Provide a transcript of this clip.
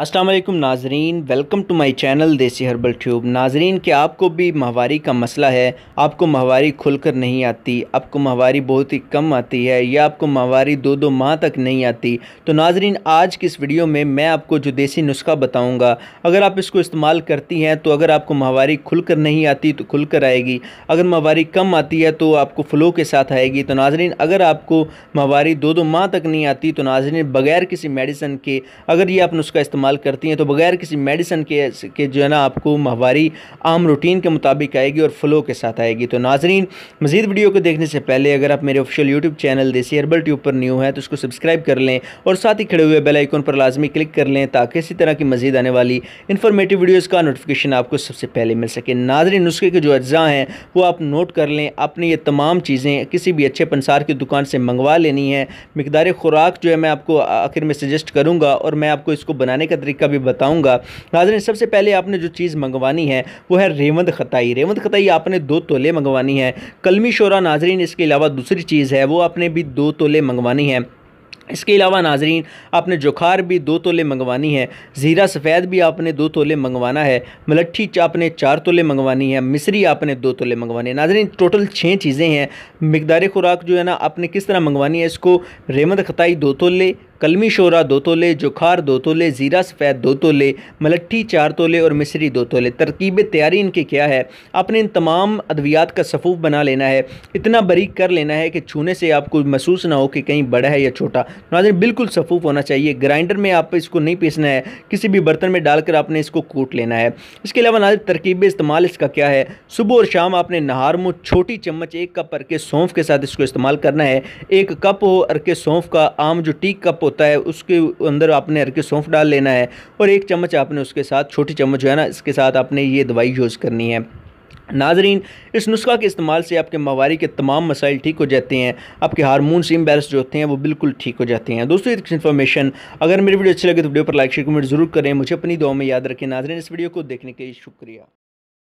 Aslam Nazreen welcome to my channel Desi Herbal Tube Nazreen कि आपको भी माहवारी का मसला है आपको माहवारी खुलकर नहीं आती आपको माहवारी बहुत ही कम आती है या आपको माहवारी दो दो माह तक नहीं आती तो नाजरीन आज की इस वीडियो में मैं आपको जो देसी नुस्खा बताऊंगा अगर आप इसको इस्तेमाल करती हैं तो अगर आपको माहवारी खुलकर नहीं आती तो कर आएगी अगर माहवारी कम आती है तो आपको फ़्लो के साथ आएगी तो नाजरीन अगर आपको माहवारी दो दो माह तक नहीं आती तो नाजरीन बगैर किसी मेडिसन के अगर ये आप नुस्खा इस्तेमाल इस्तेमाल करती हैं तो बगैर किसी मेडिसन के के जो है ना आपको माहवारी आम रूटीन के मुताबिक आएगी और फ्लो के साथ आएगी तो नाजरीन मजीद वीडियो को देखने से पहले अगर आप मेरे official YouTube channel Desi Herbal Tube पर न्यू है तो उसको सब्सक्राइब कर लें और साथ ही खड़े हुए बेल पर लाजमी क्लिक कर लें ताकि इसी तरह की मजीद आने वाली इन्फॉर्मेटिव वीडियोज़ का नोटिफिकेशन आपको सबसे पहले मिल सके नाजरीन नुस्खे के जो अज्जा हैं वो आप नोट कर लें आपने ये तमाम चीज़ें किसी भी अच्छे पंसार की दुकान से मंगवा लेनी है मकदार खुराक जो है मैं आपको आखिर में सजेस्ट करूँगा और मैं आपको इसको बनाने का तरीका भी बताऊँगा नाजरन सबसे पहले आपने जो चीज़ मंगवानी है वो है रेवंद खताई रेवंद खताई आपने दो तोले मंगवानी है कलमी शोरा नाजरीन इसके अलावा दूसरी चीज़ है वो आपने भी दो तोले मंगवानी है इसके अलावा नाजरीन आपने जोखार भी दो तोले मंगवानी है ज़ीरा सफ़ेद भी आपने दो तोले मंगवाना है मलट्ठी आपने चार तोले मंगवानी है मिसरी आपने दो तोले मंगवाने नाजरीन टोटल छः चीज़ें हैं मकदार खुराक जो है ना आपने किस तरह मंगवानी है इसको रेमद खताई दो तोले कलमी शोरा दो तोले जुखार दो तोले ज़ीरा सफ़ेद दो तोले मलट्ठी चार तोले और मिसरी दो तोले तरकीब तैयारी इनकी क्या है आपने इन तमाम अद्वियात का सफ़ूफ बना लेना है इतना बरीक कर लेना है कि छूने से आपको महसूस ना हो कि कहीं बड़ा है या छोटा नाजन बिल्कुल सफ़ूफ होना चाहिए ग्राइंडर में आप इसको नहीं पीसना है किसी भी बर्तन में डालकर आपने इसको कूट लेना है इसके अलावा नाजिन तरकीब इस्तेमाल इसका क्या है सुबह और शाम आपने नहार मुँह छोटी चम्मच एक कप अरके सौंफ के साथ इसको इस्तेमाल करना है एक कप हो अरके सौंफ का आम जो टीक कप हो होता है उसके अंदर आपने हर के सौंफ डाल लेना है और एक चम्मच आपने उसके साथ छोटी चम्मच जो है ना इसके साथ आपने ये दवाई यूज़ करनी है नाजरीन इस नुस्खा के इस्तेमाल से आपके मवारी के तमाम मसाइल ठीक हो जाते हैं आपके हारमोन्स इम्बेलेंस जो होते हैं वो बिल्कुल ठीक हो जाते हैं दोस्तों एक इन्फॉर्मेशन अगर मेरी वीडियो अच्छी लगे तो वीडियो पर लाइक शेयर कमेंट जरूर करें मुझे अपनी दुआ में याद रखें नाजरीन इस वीडियो को देखने के लिए शुक्रिया